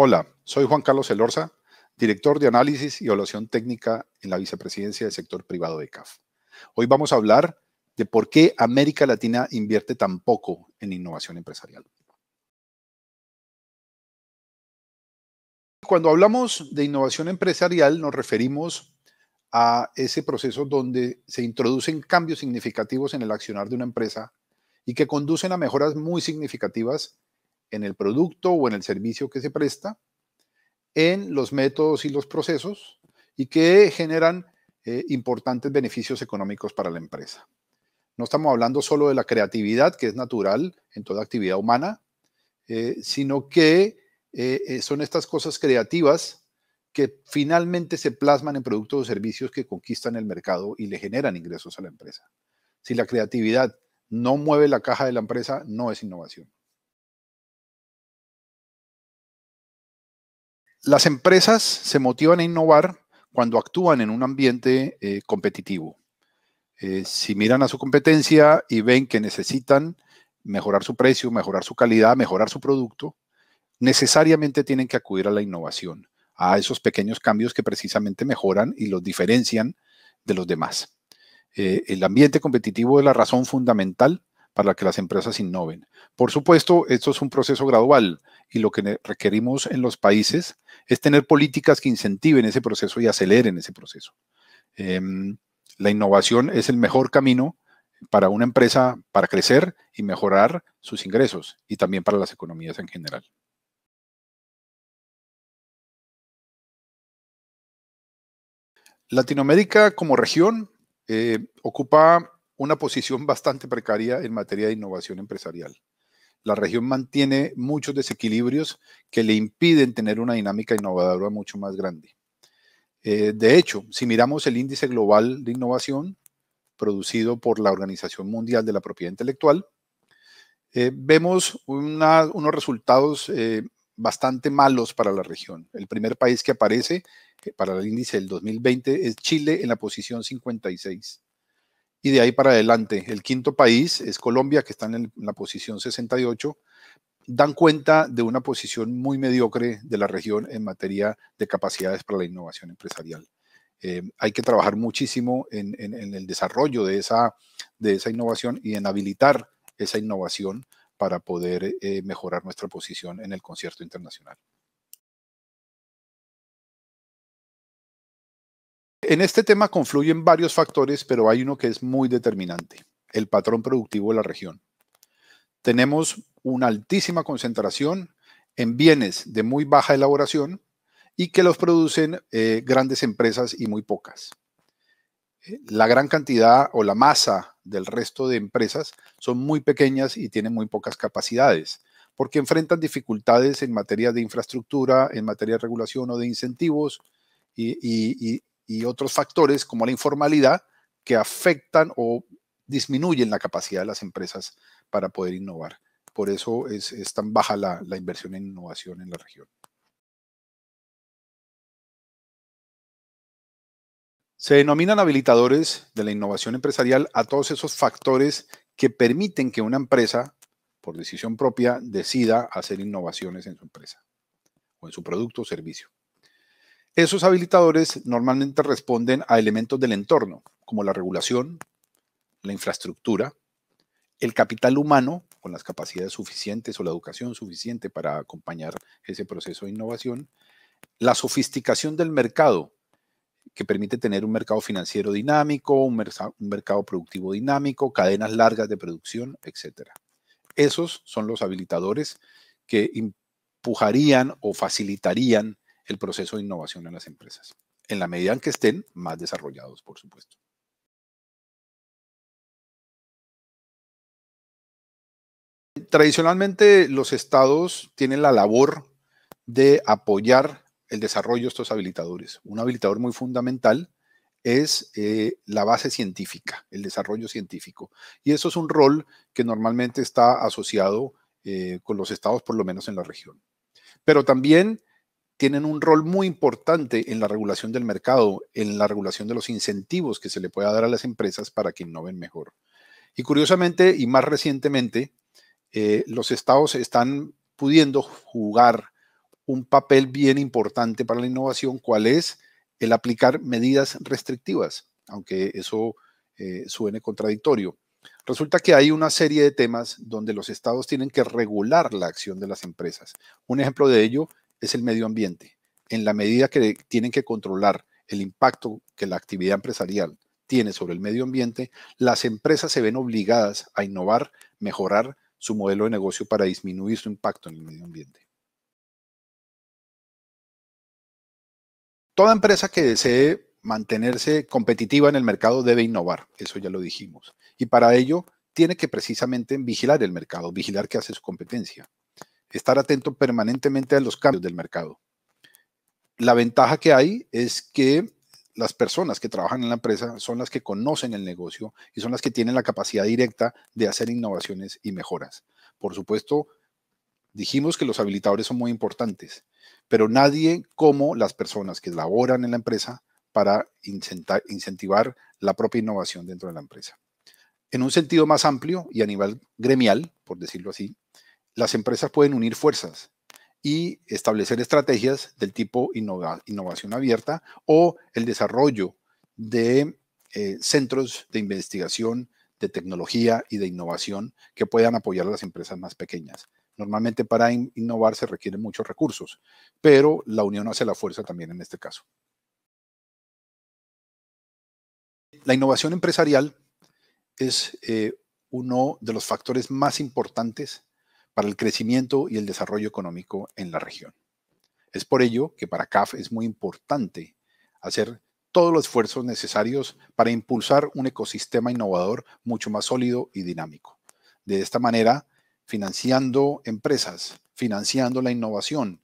Hola, soy Juan Carlos Elorza, director de análisis y evaluación técnica en la vicepresidencia del sector privado de CAF. Hoy vamos a hablar de por qué América Latina invierte tan poco en innovación empresarial. Cuando hablamos de innovación empresarial nos referimos a ese proceso donde se introducen cambios significativos en el accionar de una empresa y que conducen a mejoras muy significativas en el producto o en el servicio que se presta, en los métodos y los procesos y que generan eh, importantes beneficios económicos para la empresa. No estamos hablando solo de la creatividad, que es natural en toda actividad humana, eh, sino que eh, son estas cosas creativas que finalmente se plasman en productos o servicios que conquistan el mercado y le generan ingresos a la empresa. Si la creatividad no mueve la caja de la empresa, no es innovación. Las empresas se motivan a innovar cuando actúan en un ambiente eh, competitivo. Eh, si miran a su competencia y ven que necesitan mejorar su precio, mejorar su calidad, mejorar su producto, necesariamente tienen que acudir a la innovación, a esos pequeños cambios que precisamente mejoran y los diferencian de los demás. Eh, el ambiente competitivo es la razón fundamental para que las empresas innoven. Por supuesto, esto es un proceso gradual y lo que requerimos en los países es tener políticas que incentiven ese proceso y aceleren ese proceso. Em, la innovación es el mejor camino para una empresa para crecer y mejorar sus ingresos y también para las economías en general. Latinoamérica como región eh, ocupa una posición bastante precaria en materia de innovación empresarial la región mantiene muchos desequilibrios que le impiden tener una dinámica innovadora mucho más grande. Eh, de hecho, si miramos el índice global de innovación producido por la Organización Mundial de la Propiedad Intelectual, eh, vemos unos resultados eh, bastante malos para la región. El primer país que aparece para el índice del 2020 es Chile en la posición 56 y de ahí para adelante. El quinto país es Colombia, que está en la posición 68, dan cuenta de una posición muy mediocre de la región en materia de capacidades para la innovación empresarial. Eh, hay que trabajar muchísimo en, el desarrollo de esa, innovación y en habilitar esa innovación para poder eh, mejorar nuestra posición en el concierto internacional. En este tema confluyen varios factores, pero hay uno que es muy determinante, el patrón productivo de la región. Tenemos una altísima concentración en bienes de muy baja elaboración y que los producen eh, grandes empresas y muy pocas. Eh, la gran cantidad o la masa del resto de empresas son muy pequeñas y tienen muy pocas capacidades, porque enfrentan dificultades en materia de infraestructura, en materia de regulación o de incentivos, y, y otros factores como la informalidad que afectan o disminuyen la capacidad de las empresas para poder innovar. Por eso es, tan baja la inversión en innovación en la región. Se denominan habilitadores de la innovación empresarial a todos esos factores que permiten que una empresa, por decisión propia, decida hacer innovaciones en su empresa o en su producto o servicio. Esos habilitadores normalmente responden a elementos del entorno, como la regulación, la infraestructura, el capital humano, con las capacidades suficientes o la educación suficiente para acompañar ese proceso de innovación, la sofisticación del mercado, que permite tener un mercado financiero dinámico, un, mercado productivo dinámico, cadenas largas de producción, etc. Esos son los habilitadores que empujarían o facilitarían el proceso de innovación en las empresas, en la medida en que estén más desarrollados, por supuesto. Tradicionalmente los estados tienen la labor de apoyar el desarrollo de estos habilitadores. Un habilitador muy fundamental es eh, la base científica, el desarrollo científico. Y eso es un rol que normalmente está asociado eh, con los estados, por lo menos en la región. Pero también tienen un rol muy importante en la regulación del mercado, en la regulación de los incentivos que se le pueda dar a las empresas para que innoven mejor. Y curiosamente, y más recientemente, eh, los estados están pudiendo jugar un papel bien importante para la innovación, cuál es el aplicar medidas restrictivas, aunque eso eh, suene contradictorio. Resulta que hay una serie de temas donde los estados tienen que regular la acción de las empresas. Un ejemplo de ello es el medio ambiente. En la medida que tienen que controlar el impacto que la actividad empresarial tiene sobre el medio ambiente, las empresas se ven obligadas a innovar, mejorar su modelo de negocio para disminuir su impacto en el medio ambiente. Toda empresa que desee mantenerse competitiva en el mercado debe innovar, eso ya lo dijimos. Y para ello tiene que precisamente vigilar el mercado, vigilar qué hace su competencia estar atento permanentemente a los cambios del mercado. La ventaja que hay es que las personas que trabajan en la empresa son las que conocen el negocio y son las que tienen la capacidad directa de hacer innovaciones y mejoras. Por supuesto, dijimos que los habilitadores son muy importantes, pero nadie como las personas que laboran en la empresa para incentivar la propia innovación dentro de la empresa. En un sentido más amplio y a nivel gremial, por decirlo así, las empresas pueden unir fuerzas y establecer estrategias del tipo innovación abierta o el desarrollo de eh, centros de investigación, de tecnología y de innovación que puedan apoyar a las empresas más pequeñas. Normalmente para innovar se requieren muchos recursos, pero la unión hace la fuerza también en este caso. La innovación empresarial es eh, uno de los factores más importantes para el crecimiento y el desarrollo económico en la región. Es por ello que para CAF es muy importante hacer todos los esfuerzos necesarios para impulsar un ecosistema innovador mucho más sólido y dinámico. De esta manera, financiando empresas, financiando la innovación,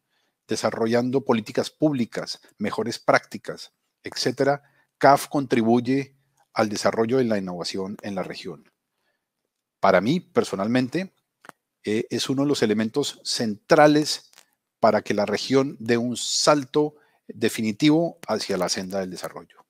desarrollando políticas públicas, mejores prácticas, etc., CAF contribuye al desarrollo de la innovación en la región. Para mí, personalmente, eh, es uno de los elementos centrales para que la región dé un salto definitivo hacia la senda del desarrollo.